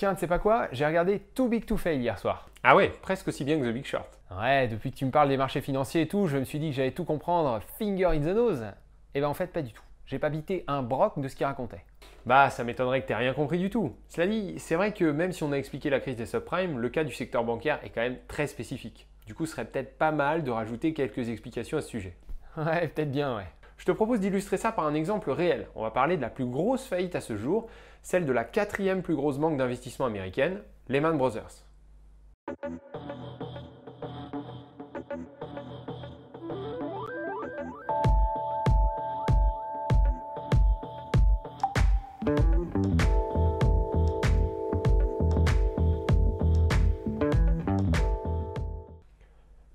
Tiens, tu sais pas quoi J'ai regardé Too Big to Fail hier soir. Ah ouais, presque aussi bien que The Big Short. Ouais, depuis que tu me parles des marchés financiers et tout, je me suis dit que j'allais tout comprendre, finger in the nose. Et eh ben en fait, pas du tout. J'ai pas bité un broc de ce qu'il racontait. Bah, ça m'étonnerait que t'aies rien compris du tout. Cela dit, c'est vrai que même si on a expliqué la crise des subprimes, le cas du secteur bancaire est quand même très spécifique. Du coup, ce serait peut-être pas mal de rajouter quelques explications à ce sujet. Ouais, peut-être bien, ouais. Je te propose d'illustrer ça par un exemple réel. On va parler de la plus grosse faillite à ce jour, celle de la quatrième plus grosse banque d'investissement américaine, Lehman Brothers.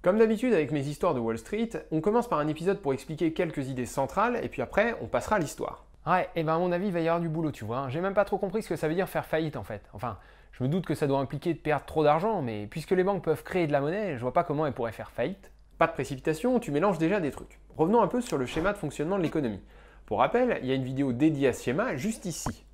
Comme d'habitude avec mes histoires de Wall Street, on commence par un épisode pour expliquer quelques idées centrales et puis après on passera à l'histoire. Ouais, et ben à mon avis, il va y avoir du boulot, tu vois. Hein. J'ai même pas trop compris ce que ça veut dire faire faillite en fait. Enfin, je me doute que ça doit impliquer de perdre trop d'argent, mais puisque les banques peuvent créer de la monnaie, je vois pas comment elles pourraient faire faillite. Pas de précipitation, tu mélanges déjà des trucs. Revenons un peu sur le schéma de fonctionnement de l'économie. Pour rappel, il y a une vidéo dédiée à ce schéma juste ici.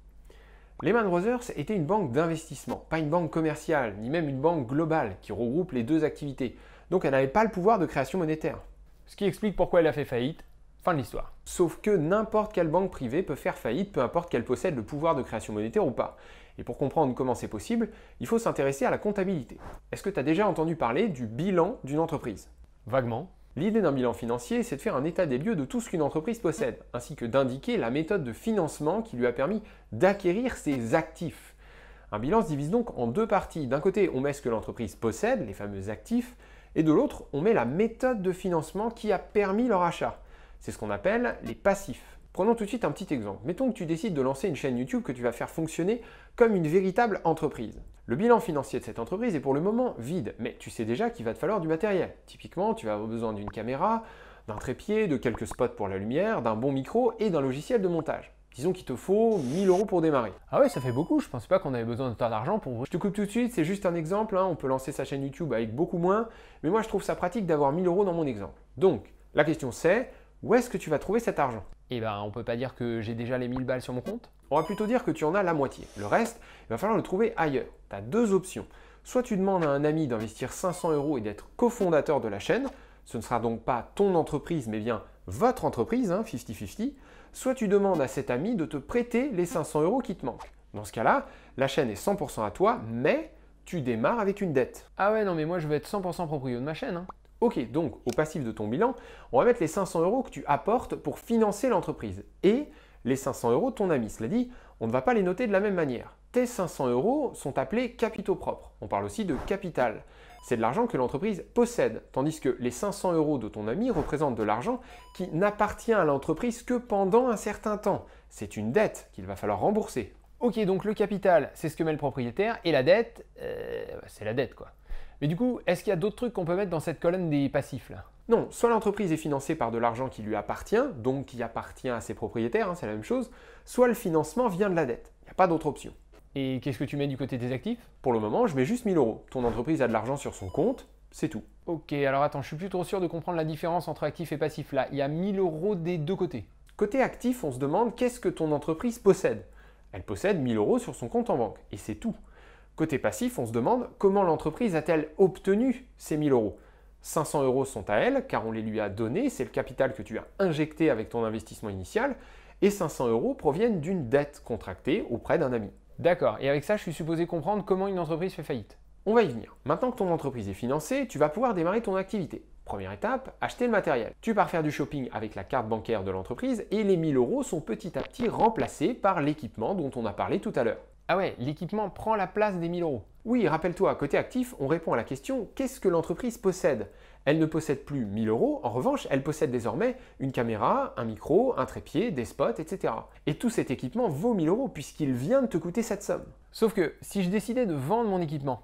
Lehman Brothers était une banque d'investissement, pas une banque commerciale, ni même une banque globale qui regroupe les deux activités. Donc elle n'avait pas le pouvoir de création monétaire. Ce qui explique pourquoi elle a fait faillite Fin de l'histoire. Sauf que n'importe quelle banque privée peut faire faillite, peu importe qu'elle possède le pouvoir de création monétaire ou pas. Et pour comprendre comment c'est possible, il faut s'intéresser à la comptabilité. Est-ce que tu as déjà entendu parler du bilan d'une entreprise Vaguement. L'idée d'un bilan financier, c'est de faire un état des lieux de tout ce qu'une entreprise possède, ainsi que d'indiquer la méthode de financement qui lui a permis d'acquérir ses actifs. Un bilan se divise donc en deux parties. D'un côté, on met ce que l'entreprise possède, les fameux actifs, et de l'autre, on met la méthode de financement qui a permis leur achat. C'est ce qu'on appelle les passifs. Prenons tout de suite un petit exemple. Mettons que tu décides de lancer une chaîne YouTube que tu vas faire fonctionner comme une véritable entreprise. Le bilan financier de cette entreprise est pour le moment vide, mais tu sais déjà qu'il va te falloir du matériel. Typiquement, tu vas avoir besoin d'une caméra, d'un trépied, de quelques spots pour la lumière, d'un bon micro et d'un logiciel de montage. Disons qu'il te faut 1000 euros pour démarrer. Ah oui, ça fait beaucoup, je pensais pas qu'on avait besoin de tant d'argent pour... Je te coupe tout de suite, c'est juste un exemple, hein. on peut lancer sa chaîne YouTube avec beaucoup moins, mais moi je trouve ça pratique d'avoir 1000 euros dans mon exemple. Donc, la question c'est, où est-ce que tu vas trouver cet argent Eh ben, on peut pas dire que j'ai déjà les 1000 balles sur mon compte. On va plutôt dire que tu en as la moitié. Le reste, il va falloir le trouver ailleurs. Tu as deux options. Soit tu demandes à un ami d'investir 500 euros et d'être cofondateur de la chaîne. Ce ne sera donc pas ton entreprise, mais bien votre entreprise, 50-50. Hein, Soit tu demandes à cet ami de te prêter les 500 euros qui te manquent. Dans ce cas-là, la chaîne est 100% à toi, mais tu démarres avec une dette. Ah ouais, non, mais moi je veux être 100% proprio de ma chaîne. Hein. Ok, donc au passif de ton bilan, on va mettre les 500 euros que tu apportes pour financer l'entreprise et les 500 euros de ton ami. Cela dit, on ne va pas les noter de la même manière. Tes 500 euros sont appelés capitaux propres. On parle aussi de capital. C'est de l'argent que l'entreprise possède, tandis que les 500 euros de ton ami représentent de l'argent qui n'appartient à l'entreprise que pendant un certain temps. C'est une dette qu'il va falloir rembourser. Ok, donc le capital, c'est ce que met le propriétaire, et la dette, euh, c'est la dette quoi. Mais du coup, est-ce qu'il y a d'autres trucs qu'on peut mettre dans cette colonne des passifs là Non, soit l'entreprise est financée par de l'argent qui lui appartient, donc qui appartient à ses propriétaires, hein, c'est la même chose, soit le financement vient de la dette. Il n'y a pas d'autre option. Et qu'est-ce que tu mets du côté des actifs Pour le moment, je mets juste 1000 euros. Ton entreprise a de l'argent sur son compte, c'est tout. Ok, alors attends, je suis plus trop sûr de comprendre la différence entre actif et passif là. Il y a 1000 euros des deux côtés. Côté actif, on se demande qu'est-ce que ton entreprise possède. Elle possède 1000 euros sur son compte en banque, et c'est tout. Côté passif, on se demande comment l'entreprise a-t-elle obtenu ces 1000 euros 500 euros sont à elle car on les lui a donnés, c'est le capital que tu as injecté avec ton investissement initial, et 500 euros proviennent d'une dette contractée auprès d'un ami. D'accord, et avec ça, je suis supposé comprendre comment une entreprise fait faillite. On va y venir. Maintenant que ton entreprise est financée, tu vas pouvoir démarrer ton activité. Première étape, acheter le matériel. Tu pars faire du shopping avec la carte bancaire de l'entreprise et les 1000 euros sont petit à petit remplacés par l'équipement dont on a parlé tout à l'heure. Ah ouais, l'équipement prend la place des 1000 euros. Oui, rappelle-toi, côté actif, on répond à la question qu'est-ce que l'entreprise possède Elle ne possède plus 1000 euros, en revanche, elle possède désormais une caméra, un micro, un trépied, des spots, etc. Et tout cet équipement vaut 1000 euros puisqu'il vient de te coûter cette somme. Sauf que si je décidais de vendre mon équipement,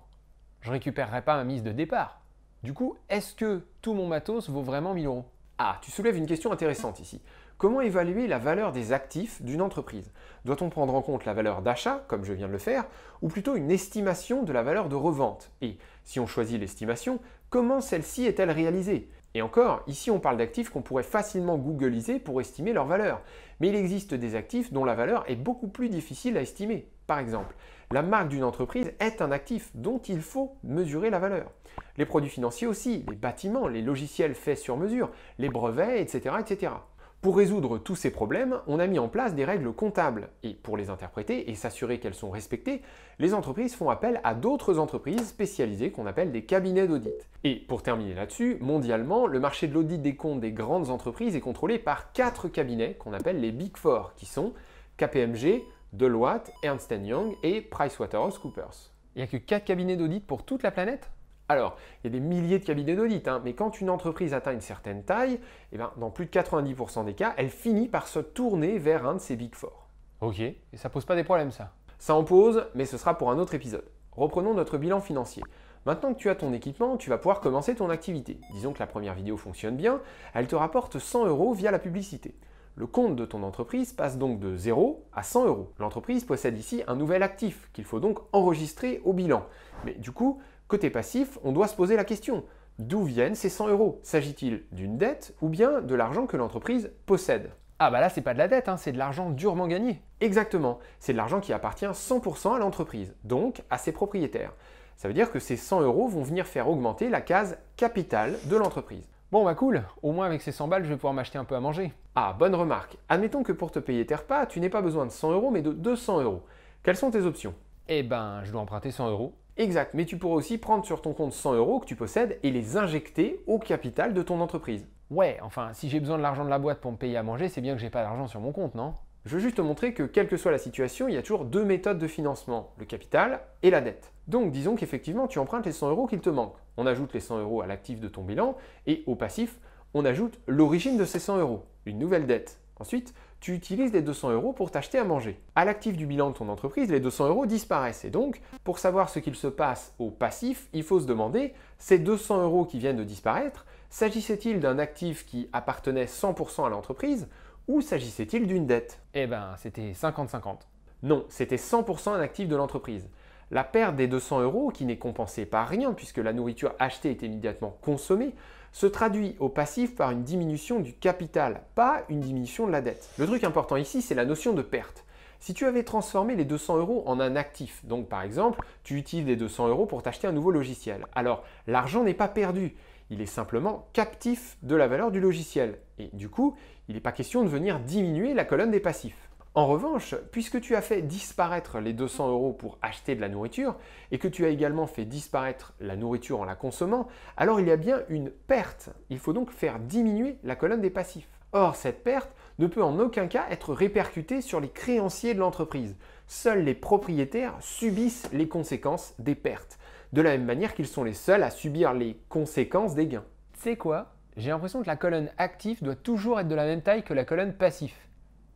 je récupérerais pas ma mise de départ. Du coup, est-ce que tout mon matos vaut vraiment 1000 euros Ah, tu soulèves une question intéressante ici. Comment évaluer la valeur des actifs d'une entreprise Doit-on prendre en compte la valeur d'achat, comme je viens de le faire, ou plutôt une estimation de la valeur de revente Et si on choisit l'estimation, comment celle-ci est-elle réalisée et encore, ici on parle d'actifs qu'on pourrait facilement googliser pour estimer leur valeur. Mais il existe des actifs dont la valeur est beaucoup plus difficile à estimer. Par exemple, la marque d'une entreprise est un actif dont il faut mesurer la valeur. Les produits financiers aussi, les bâtiments, les logiciels faits sur mesure, les brevets, etc. etc. Pour résoudre tous ces problèmes, on a mis en place des règles comptables, et pour les interpréter et s'assurer qu'elles sont respectées, les entreprises font appel à d'autres entreprises spécialisées qu'on appelle des cabinets d'audit. Et pour terminer là-dessus, mondialement, le marché de l'audit des comptes des grandes entreprises est contrôlé par quatre cabinets qu'on appelle les Big Four, qui sont KPMG, Deloitte, Ernst Young et PricewaterhouseCoopers. Il n'y a que quatre cabinets d'audit pour toute la planète alors, il y a des milliers de cabinets d'audit, hein, mais quand une entreprise atteint une certaine taille, eh ben, dans plus de 90% des cas, elle finit par se tourner vers un de ces Big Four. Ok, et ça pose pas des problèmes ça Ça en pose, mais ce sera pour un autre épisode. Reprenons notre bilan financier. Maintenant que tu as ton équipement, tu vas pouvoir commencer ton activité. Disons que la première vidéo fonctionne bien, elle te rapporte 100 euros via la publicité. Le compte de ton entreprise passe donc de 0 à 100 euros. L'entreprise possède ici un nouvel actif qu'il faut donc enregistrer au bilan. Mais du coup, Côté passif, on doit se poser la question, d'où viennent ces 100 euros S'agit-il d'une dette ou bien de l'argent que l'entreprise possède ah bah là c'est pas de la dette, hein, c'est de l'argent durement gagné. Exactement, c'est de l'argent qui appartient 100% à l'entreprise, donc à ses propriétaires. Ça veut dire que ces 100 euros vont venir faire augmenter la case capitale de l'entreprise. Bon bah cool, au moins avec ces 100 balles je vais pouvoir m'acheter un peu à manger. Ah bonne remarque, admettons que pour te payer tes repas, tu n'aies pas besoin de 100 euros mais de 200 euros. Quelles sont tes options Eh ben je dois emprunter 100 euros Exact, mais tu pourrais aussi prendre sur ton compte 100 euros que tu possèdes et les injecter au capital de ton entreprise. Ouais, enfin, si j'ai besoin de l'argent de la boîte pour me payer à manger, c'est bien que j'ai pas d'argent sur mon compte, non je veux juste te montrer que quelle que soit la situation, il y a toujours deux méthodes de financement, le capital et la dette. Donc disons qu'effectivement, tu empruntes les 100 euros qu'il te manque. On ajoute les 100 euros à l'actif de ton bilan et au passif, on ajoute l'origine de ces 100 euros, une nouvelle dette. Ensuite, tu utilises les 200 euros pour t'acheter à manger. À l'actif du bilan de ton entreprise, les 200 euros disparaissent. Et donc, pour savoir ce qu'il se passe au passif, il faut se demander, ces 200 euros qui viennent de disparaître, s'agissait-il d'un actif qui appartenait 100% à l'entreprise ou s'agissait-il d'une dette Eh ben, c'était 50-50. Non, c'était 100% un actif de l'entreprise. La perte des 200 euros, qui n'est compensée par rien puisque la nourriture achetée est immédiatement consommée, se traduit au passif par une diminution du capital, pas une diminution de la dette. Le truc important ici, c'est la notion de perte. Si tu avais transformé les 200 euros en un actif, donc par exemple, tu utilises les 200 euros pour t'acheter un nouveau logiciel, alors l'argent n'est pas perdu, il est simplement captif de la valeur du logiciel. Et du coup, il n'est pas question de venir diminuer la colonne des passifs. En revanche, puisque tu as fait disparaître les 200 euros pour acheter de la nourriture et que tu as également fait disparaître la nourriture en la consommant, alors il y a bien une perte. Il faut donc faire diminuer la colonne des passifs. Or, cette perte ne peut en aucun cas être répercutée sur les créanciers de l'entreprise. Seuls les propriétaires subissent les conséquences des pertes, de la même manière qu'ils sont les seuls à subir les conséquences des gains. C'est quoi J'ai l'impression que la colonne active doit toujours être de la même taille que la colonne passif.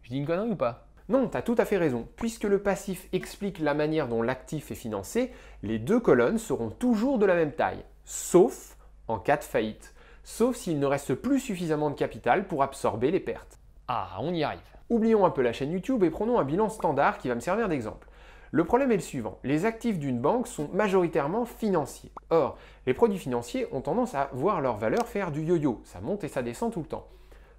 Je dis une connerie ou pas non, tu as tout à fait raison. Puisque le passif explique la manière dont l'actif est financé, les deux colonnes seront toujours de la même taille, sauf en cas de faillite, sauf s'il ne reste plus suffisamment de capital pour absorber les pertes. Ah, on y arrive. Oublions un peu la chaîne YouTube et prenons un bilan standard qui va me servir d'exemple. Le problème est le suivant, les actifs d'une banque sont majoritairement financiers. Or, les produits financiers ont tendance à voir leur valeur faire du yo-yo, ça monte et ça descend tout le temps.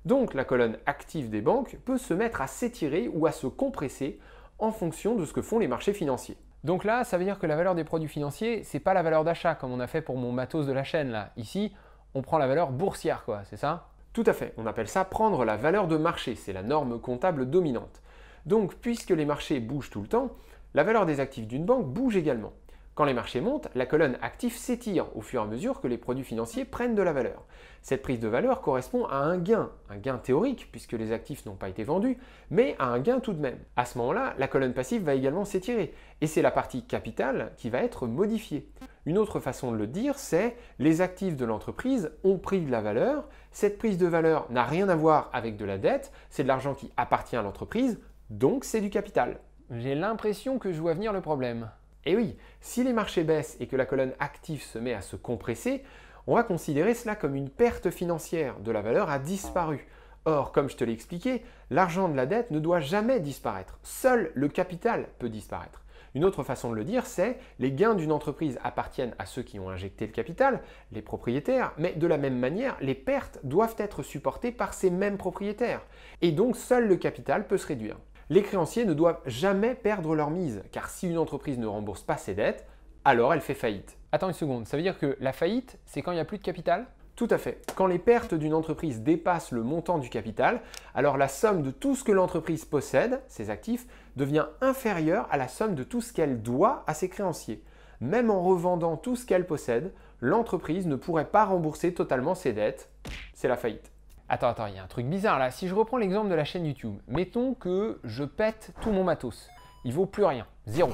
Donc la colonne active des banques peut se mettre à s'étirer ou à se compresser en fonction de ce que font les marchés financiers. Donc là, ça veut dire que la valeur des produits financiers, c'est pas la valeur d'achat comme on a fait pour mon matos de la chaîne là. Ici, on prend la valeur boursière quoi, c'est ça Tout à fait. On appelle ça prendre la valeur de marché, c'est la norme comptable dominante. Donc puisque les marchés bougent tout le temps, la valeur des actifs d'une banque bouge également. Quand les marchés montent, la colonne active s'étire au fur et à mesure que les produits financiers prennent de la valeur. Cette prise de valeur correspond à un gain, un gain théorique puisque les actifs n'ont pas été vendus, mais à un gain tout de même. À ce moment-là, la colonne passive va également s'étirer et c'est la partie capitale qui va être modifiée. Une autre façon de le dire, c'est les actifs de l'entreprise ont pris de la valeur. Cette prise de valeur n'a rien à voir avec de la dette, c'est de l'argent qui appartient à l'entreprise, donc c'est du capital. J'ai l'impression que je vois venir le problème. Et eh oui, si les marchés baissent et que la colonne active se met à se compresser, on va considérer cela comme une perte financière, de la valeur a disparu. Or, comme je te l'ai expliqué, l'argent de la dette ne doit jamais disparaître, seul le capital peut disparaître. Une autre façon de le dire, c'est les gains d'une entreprise appartiennent à ceux qui ont injecté le capital, les propriétaires, mais de la même manière, les pertes doivent être supportées par ces mêmes propriétaires. Et donc, seul le capital peut se réduire les créanciers ne doivent jamais perdre leur mise, car si une entreprise ne rembourse pas ses dettes, alors elle fait faillite. Attends une seconde, ça veut dire que la faillite, c'est quand il n'y a plus de capital tout à fait. Quand les pertes d'une entreprise dépassent le montant du capital, alors la somme de tout ce que l'entreprise possède, ses actifs, devient inférieure à la somme de tout ce qu'elle doit à ses créanciers. Même en revendant tout ce qu'elle possède, l'entreprise ne pourrait pas rembourser totalement ses dettes. C'est la faillite. Attends, attends, il y a un truc bizarre là. Si je reprends l'exemple de la chaîne YouTube, mettons que je pète tout mon matos. Il vaut plus rien. Zéro.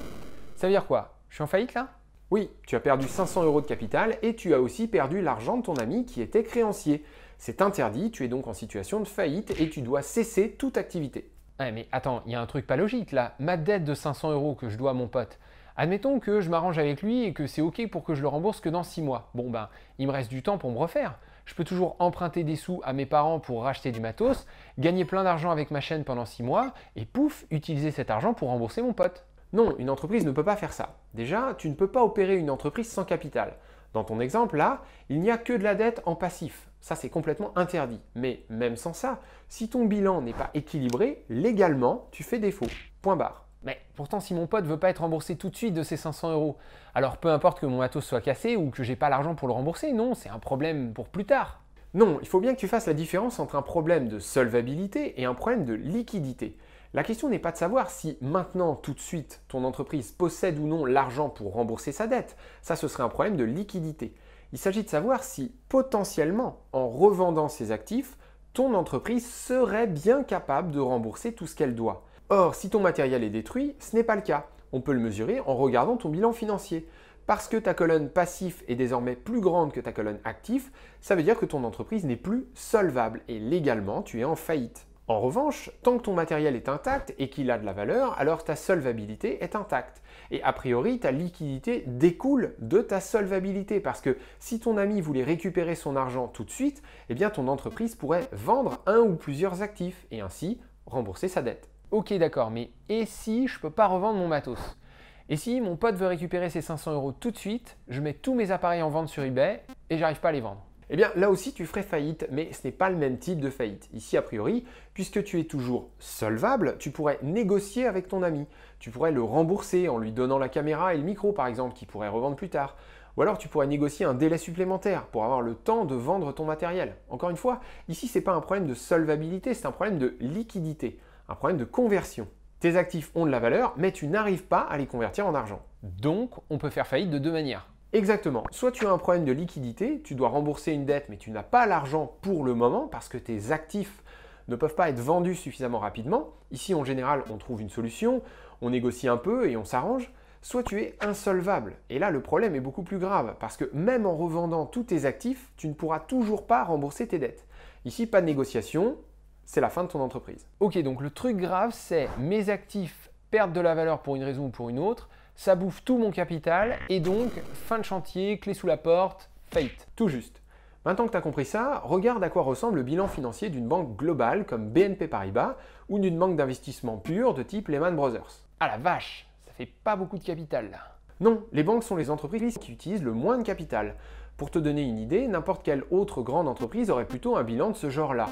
Ça veut dire quoi Je suis en faillite là Oui, tu as perdu 500 euros de capital et tu as aussi perdu l'argent de ton ami qui était créancier. C'est interdit, tu es donc en situation de faillite et tu dois cesser toute activité. Ouais, mais attends, il y a un truc pas logique là. Ma dette de 500 euros que je dois à mon pote, admettons que je m'arrange avec lui et que c'est ok pour que je le rembourse que dans 6 mois. Bon ben, il me reste du temps pour me refaire je peux toujours emprunter des sous à mes parents pour racheter du matos, gagner plein d'argent avec ma chaîne pendant 6 mois, et pouf, utiliser cet argent pour rembourser mon pote. Non, une entreprise ne peut pas faire ça. Déjà, tu ne peux pas opérer une entreprise sans capital. Dans ton exemple, là, il n'y a que de la dette en passif. Ça, c'est complètement interdit. Mais même sans ça, si ton bilan n'est pas équilibré, légalement, tu fais défaut. Point barre. Mais pourtant, si mon pote veut pas être remboursé tout de suite de ses 500 euros, alors peu importe que mon matos soit cassé ou que j'ai pas l'argent pour le rembourser, non, c'est un problème pour plus tard. Non, il faut bien que tu fasses la différence entre un problème de solvabilité et un problème de liquidité. La question n'est pas de savoir si maintenant, tout de suite, ton entreprise possède ou non l'argent pour rembourser sa dette. Ça, ce serait un problème de liquidité. Il s'agit de savoir si potentiellement, en revendant ses actifs, ton entreprise serait bien capable de rembourser tout ce qu'elle doit. Or, si ton matériel est détruit, ce n'est pas le cas. On peut le mesurer en regardant ton bilan financier. Parce que ta colonne passif est désormais plus grande que ta colonne actif, ça veut dire que ton entreprise n'est plus solvable et légalement tu es en faillite. En revanche, tant que ton matériel est intact et qu'il a de la valeur, alors ta solvabilité est intacte. Et a priori, ta liquidité découle de ta solvabilité parce que si ton ami voulait récupérer son argent tout de suite, eh bien ton entreprise pourrait vendre un ou plusieurs actifs et ainsi rembourser sa dette. Ok, d'accord, mais et si je ne peux pas revendre mon matos Et si mon pote veut récupérer ses 500 euros tout de suite, je mets tous mes appareils en vente sur eBay et j'arrive pas à les vendre Eh bien, là aussi, tu ferais faillite, mais ce n'est pas le même type de faillite. Ici, a priori, puisque tu es toujours solvable, tu pourrais négocier avec ton ami. Tu pourrais le rembourser en lui donnant la caméra et le micro, par exemple, qui pourrait revendre plus tard. Ou alors tu pourrais négocier un délai supplémentaire pour avoir le temps de vendre ton matériel. Encore une fois, ici ce n'est pas un problème de solvabilité, c'est un problème de liquidité un problème de conversion. Tes actifs ont de la valeur, mais tu n'arrives pas à les convertir en argent. Donc, on peut faire faillite de deux manières. Exactement. Soit tu as un problème de liquidité, tu dois rembourser une dette, mais tu n'as pas l'argent pour le moment parce que tes actifs ne peuvent pas être vendus suffisamment rapidement. Ici, en général, on trouve une solution, on négocie un peu et on s'arrange. Soit tu es insolvable. Et là, le problème est beaucoup plus grave parce que même en revendant tous tes actifs, tu ne pourras toujours pas rembourser tes dettes. Ici, pas de négociation, c'est la fin de ton entreprise. Ok, donc le truc grave, c'est mes actifs perdent de la valeur pour une raison ou pour une autre, ça bouffe tout mon capital, et donc fin de chantier, clé sous la porte, faillite. Tout juste. Maintenant que tu as compris ça, regarde à quoi ressemble le bilan financier d'une banque globale comme BNP Paribas ou d'une banque d'investissement pure de type Lehman Brothers. Ah la vache, ça fait pas beaucoup de capital là. Non, les banques sont les entreprises qui utilisent le moins de capital. Pour te donner une idée, n'importe quelle autre grande entreprise aurait plutôt un bilan de ce genre-là.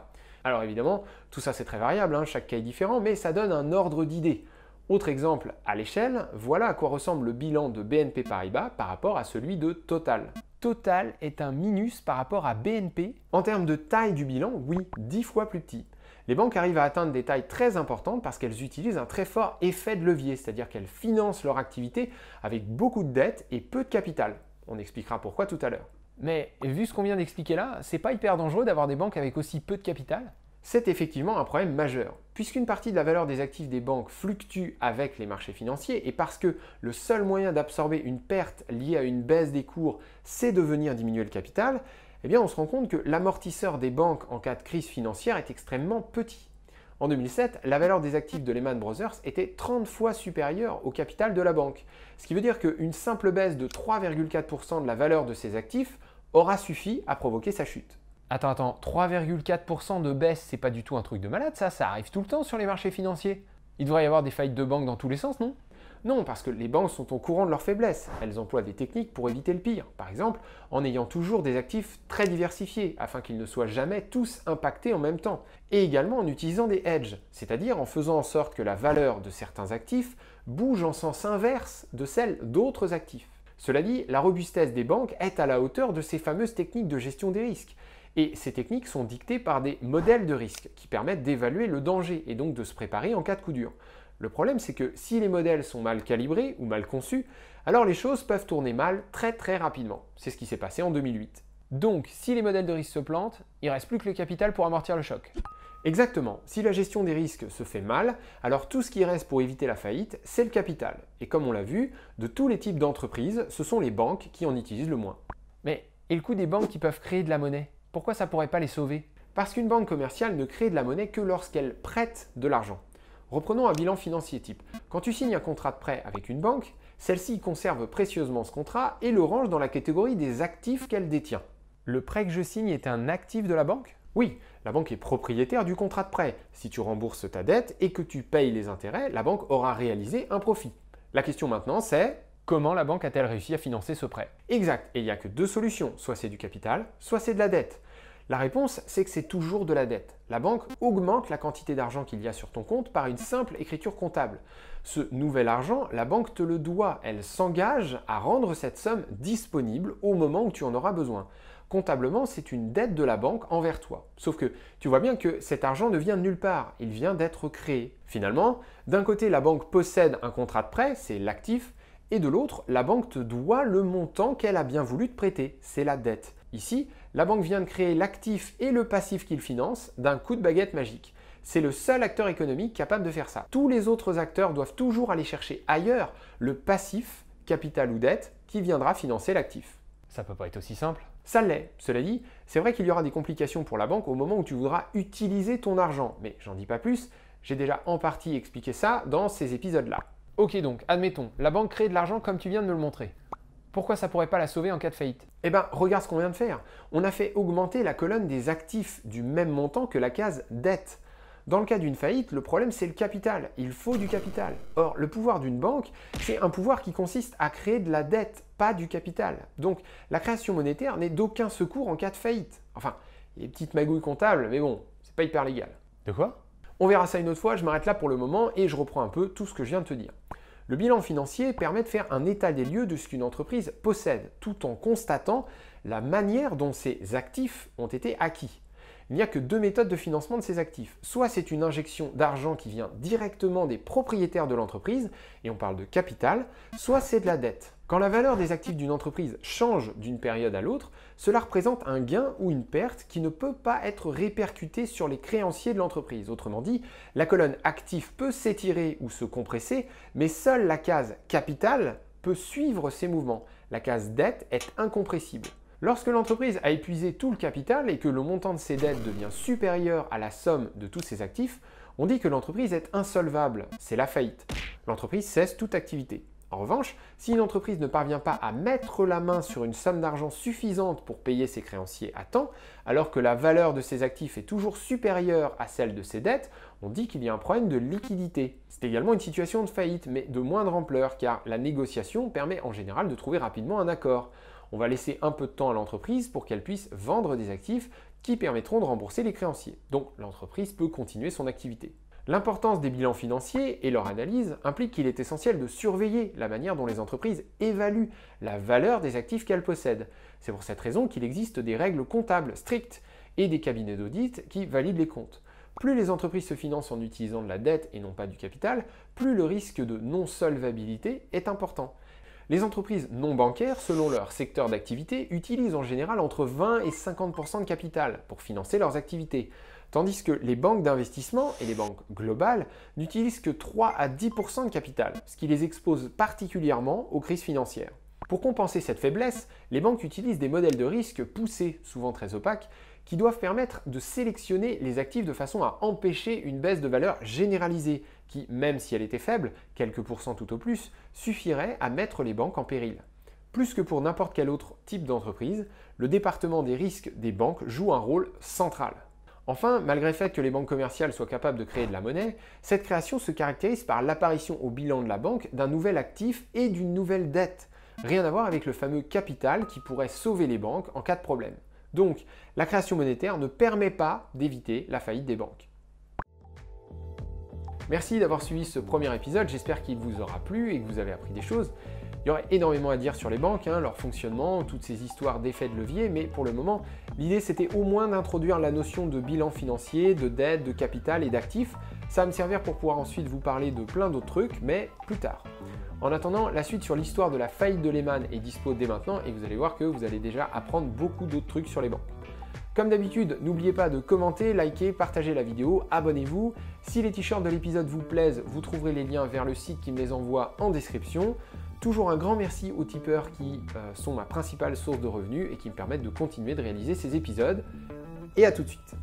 Alors évidemment, tout ça c'est très variable, hein, chaque cas est différent, mais ça donne un ordre d'idée. Autre exemple à l'échelle, voilà à quoi ressemble le bilan de BNP Paribas par rapport à celui de Total. Total est un minus par rapport à BNP. En termes de taille du bilan, oui, 10 fois plus petit. Les banques arrivent à atteindre des tailles très importantes parce qu'elles utilisent un très fort effet de levier, c'est-à-dire qu'elles financent leur activité avec beaucoup de dettes et peu de capital. On expliquera pourquoi tout à l'heure. Mais vu ce qu'on vient d'expliquer là, c'est pas hyper dangereux d'avoir des banques avec aussi peu de capital C'est effectivement un problème majeur, puisqu'une partie de la valeur des actifs des banques fluctue avec les marchés financiers, et parce que le seul moyen d'absorber une perte liée à une baisse des cours, c'est de venir diminuer le capital, eh bien on se rend compte que l'amortisseur des banques en cas de crise financière est extrêmement petit. En 2007, la valeur des actifs de Lehman Brothers était 30 fois supérieure au capital de la banque, ce qui veut dire qu'une simple baisse de 3,4% de la valeur de ses actifs aura suffi à provoquer sa chute. Attends, attends, 3,4% de baisse, c'est pas du tout un truc de malade, ça, ça arrive tout le temps sur les marchés financiers. Il devrait y avoir des faillites de banques dans tous les sens, non non, parce que les banques sont au courant de leurs faiblesses. Elles emploient des techniques pour éviter le pire. Par exemple, en ayant toujours des actifs très diversifiés, afin qu'ils ne soient jamais tous impactés en même temps. Et également en utilisant des hedges, c'est-à-dire en faisant en sorte que la valeur de certains actifs bouge en sens inverse de celle d'autres actifs. Cela dit, la robustesse des banques est à la hauteur de ces fameuses techniques de gestion des risques. Et ces techniques sont dictées par des modèles de risque qui permettent d'évaluer le danger et donc de se préparer en cas de coup dur. Le problème, c'est que si les modèles sont mal calibrés ou mal conçus, alors les choses peuvent tourner mal très très rapidement. C'est ce qui s'est passé en 2008. Donc, si les modèles de risque se plantent, il reste plus que le capital pour amortir le choc. Exactement. Si la gestion des risques se fait mal, alors tout ce qui reste pour éviter la faillite, c'est le capital. Et comme on l'a vu, de tous les types d'entreprises, ce sont les banques qui en utilisent le moins. Mais et le coût des banques qui peuvent créer de la monnaie Pourquoi ça pourrait pas les sauver Parce qu'une banque commerciale ne crée de la monnaie que lorsqu'elle prête de l'argent. Reprenons un bilan financier type. Quand tu signes un contrat de prêt avec une banque, celle-ci conserve précieusement ce contrat et le range dans la catégorie des actifs qu'elle détient. Le prêt que je signe est un actif de la banque oui, la banque est propriétaire du contrat de prêt. Si tu rembourses ta dette et que tu payes les intérêts, la banque aura réalisé un profit. La question maintenant, c'est comment la banque a-t-elle réussi à financer ce prêt Exact, et il n'y a que deux solutions, soit c'est du capital, soit c'est de la dette. La réponse, c'est que c'est toujours de la dette. La banque augmente la quantité d'argent qu'il y a sur ton compte par une simple écriture comptable. Ce nouvel argent, la banque te le doit, elle s'engage à rendre cette somme disponible au moment où tu en auras besoin comptablement, c'est une dette de la banque envers toi. Sauf que tu vois bien que cet argent ne vient de nulle part, il vient d'être créé. Finalement, d'un côté, la banque possède un contrat de prêt, c'est l'actif, et de l'autre, la banque te doit le montant qu'elle a bien voulu te prêter, c'est la dette. Ici, la banque vient de créer l'actif et le passif qu'il finance d'un coup de baguette magique. C'est le seul acteur économique capable de faire ça. Tous les autres acteurs doivent toujours aller chercher ailleurs le passif, capital ou dette, qui viendra financer l'actif. Ça peut pas être aussi simple. Ça l'est. Cela dit, c'est vrai qu'il y aura des complications pour la banque au moment où tu voudras utiliser ton argent. Mais j'en dis pas plus, j'ai déjà en partie expliqué ça dans ces épisodes-là. Ok donc, admettons, la banque crée de l'argent comme tu viens de me le montrer. Pourquoi ça pourrait pas la sauver en cas de faillite Eh ben, regarde ce qu'on vient de faire. On a fait augmenter la colonne des actifs du même montant que la case dette. Dans le cas d'une faillite, le problème c'est le capital. Il faut du capital. Or, le pouvoir d'une banque, c'est un pouvoir qui consiste à créer de la dette pas du capital. Donc la création monétaire n'est d'aucun secours en cas de faillite. Enfin, il y a des petites magouilles comptables, mais bon, c'est pas hyper légal. De quoi On verra ça une autre fois, je m'arrête là pour le moment et je reprends un peu tout ce que je viens de te dire. Le bilan financier permet de faire un état des lieux de ce qu'une entreprise possède, tout en constatant la manière dont ses actifs ont été acquis il n'y a que deux méthodes de financement de ces actifs. Soit c'est une injection d'argent qui vient directement des propriétaires de l'entreprise, et on parle de capital, soit c'est de la dette. Quand la valeur des actifs d'une entreprise change d'une période à l'autre, cela représente un gain ou une perte qui ne peut pas être répercutée sur les créanciers de l'entreprise. Autrement dit, la colonne actif peut s'étirer ou se compresser, mais seule la case capital peut suivre ces mouvements. La case dette est incompressible. Lorsque l'entreprise a épuisé tout le capital et que le montant de ses dettes devient supérieur à la somme de tous ses actifs, on dit que l'entreprise est insolvable, c'est la faillite. L'entreprise cesse toute activité. En revanche, si une entreprise ne parvient pas à mettre la main sur une somme d'argent suffisante pour payer ses créanciers à temps, alors que la valeur de ses actifs est toujours supérieure à celle de ses dettes, on dit qu'il y a un problème de liquidité. C'est également une situation de faillite, mais de moindre ampleur, car la négociation permet en général de trouver rapidement un accord. On va laisser un peu de temps à l'entreprise pour qu'elle puisse vendre des actifs qui permettront de rembourser les créanciers. Donc l'entreprise peut continuer son activité. L'importance des bilans financiers et leur analyse implique qu'il est essentiel de surveiller la manière dont les entreprises évaluent la valeur des actifs qu'elles possèdent. C'est pour cette raison qu'il existe des règles comptables strictes et des cabinets d'audit qui valident les comptes. Plus les entreprises se financent en utilisant de la dette et non pas du capital, plus le risque de non-solvabilité est important. Les entreprises non bancaires, selon leur secteur d'activité, utilisent en général entre 20 et 50 de capital pour financer leurs activités, tandis que les banques d'investissement et les banques globales n'utilisent que 3 à 10 de capital, ce qui les expose particulièrement aux crises financières. Pour compenser cette faiblesse, les banques utilisent des modèles de risque poussés, souvent très opaques, qui doivent permettre de sélectionner les actifs de façon à empêcher une baisse de valeur généralisée qui, même si elle était faible, quelques pourcents tout au plus, suffirait à mettre les banques en péril. Plus que pour n'importe quel autre type d'entreprise, le département des risques des banques joue un rôle central. Enfin, malgré le fait que les banques commerciales soient capables de créer de la monnaie, cette création se caractérise par l'apparition au bilan de la banque d'un nouvel actif et d'une nouvelle dette. Rien à voir avec le fameux capital qui pourrait sauver les banques en cas de problème. Donc, la création monétaire ne permet pas d'éviter la faillite des banques. Merci d'avoir suivi ce premier épisode, j'espère qu'il vous aura plu et que vous avez appris des choses. Il y aurait énormément à dire sur les banques, hein, leur fonctionnement, toutes ces histoires d'effets de levier, mais pour le moment, l'idée c'était au moins d'introduire la notion de bilan financier, de dette, de capital et d'actifs. Ça va me servir pour pouvoir ensuite vous parler de plein d'autres trucs, mais plus tard. En attendant, la suite sur l'histoire de la faillite de Lehman est dispo dès maintenant et vous allez voir que vous allez déjà apprendre beaucoup d'autres trucs sur les banques. Comme d'habitude, n'oubliez pas de commenter, liker, partager la vidéo, abonnez-vous. Si les t-shirts de l'épisode vous plaisent, vous trouverez les liens vers le site qui me les envoie en description. Toujours un grand merci aux tipeurs qui euh, sont ma principale source de revenus et qui me permettent de continuer de réaliser ces épisodes. Et à tout de suite